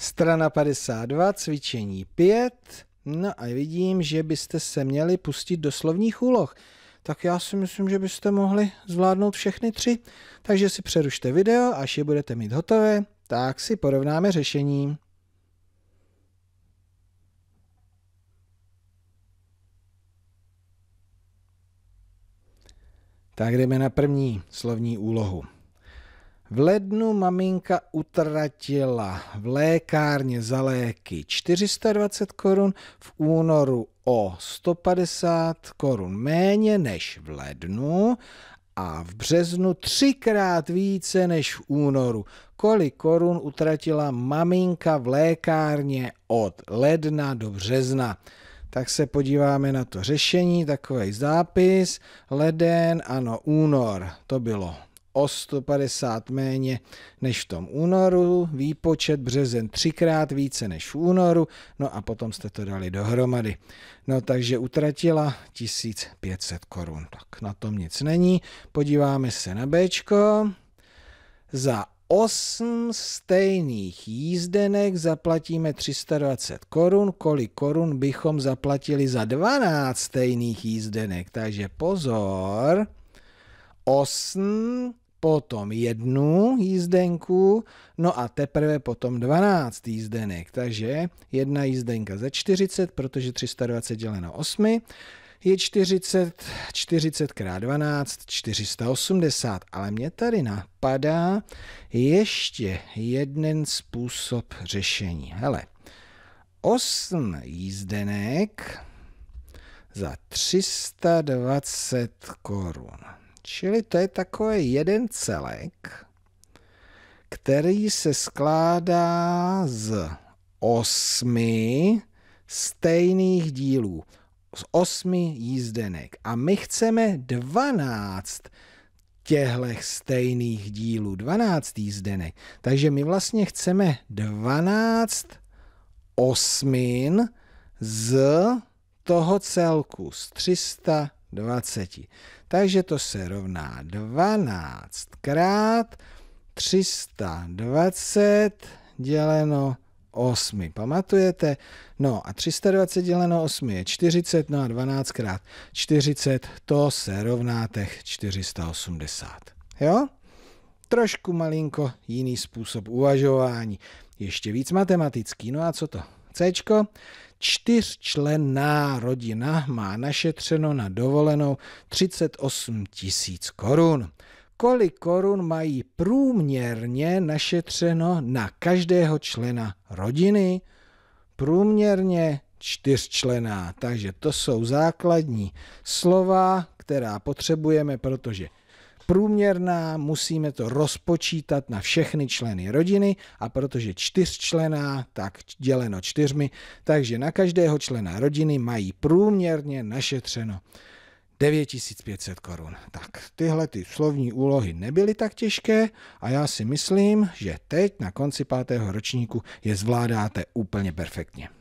Strana 52, cvičení 5. No a vidím, že byste se měli pustit do slovních úloh. Tak já si myslím, že byste mohli zvládnout všechny tři. Takže si přerušte video, až je budete mít hotové, tak si porovnáme řešení. Tak jdeme na první slovní úlohu. V lednu maminka utratila v lékárně za léky 420 korun, v únoru o 150 korun méně než v lednu a v březnu třikrát více než v únoru. Kolik korun utratila maminka v lékárně od ledna do března? tak se podíváme na to řešení, takový zápis, leden, ano, únor, to bylo o 150 méně než v tom únoru, výpočet březen třikrát více než v únoru, no a potom jste to dali dohromady. No takže utratila 1500 korun, tak na tom nic není. Podíváme se na Bčko. Za 8 stejných jízdenek zaplatíme 320 korun, kolik korun bychom zaplatili za 12 stejných jízdenek. Takže pozor, 8 potom jednu jízdenku, no a teprve potom 12 jízdenek. Takže jedna jízdenka za 40, protože 320 děleno 8 je 40, 40 krát 12, 480. Ale mě tady napadá ještě jeden způsob řešení. Hele, 8 jízdenek za 320 korun. Čili to je takový jeden celek, který se skládá z osmi stejných dílů, z osmi jízdenek. A my chceme dvanáct těchto stejných dílů, dvanáct jízdenek. Takže my vlastně chceme dvanáct osmin z toho celku, z 300 20. Takže to se rovná 12 krát 320 děleno 8. Pamatujete? No a 320 děleno 8 je 40, no a 12 krát 40, to se rovná těch 480. Jo? Trošku malinko jiný způsob uvažování. Ještě víc matematický. No a co to? C. Čtyřčlenná rodina má našetřeno na dovolenou 38 tisíc korun. Kolik korun mají průměrně našetřeno na každého člena rodiny? Průměrně čtyřčlená. Takže to jsou základní slova, která potřebujeme, protože průměrná, musíme to rozpočítat na všechny členy rodiny a protože čtyřčlená, tak děleno čtyřmi, takže na každého člena rodiny mají průměrně našetřeno 9500 korun. Tak tyhle ty slovní úlohy nebyly tak těžké a já si myslím, že teď na konci pátého ročníku je zvládáte úplně perfektně.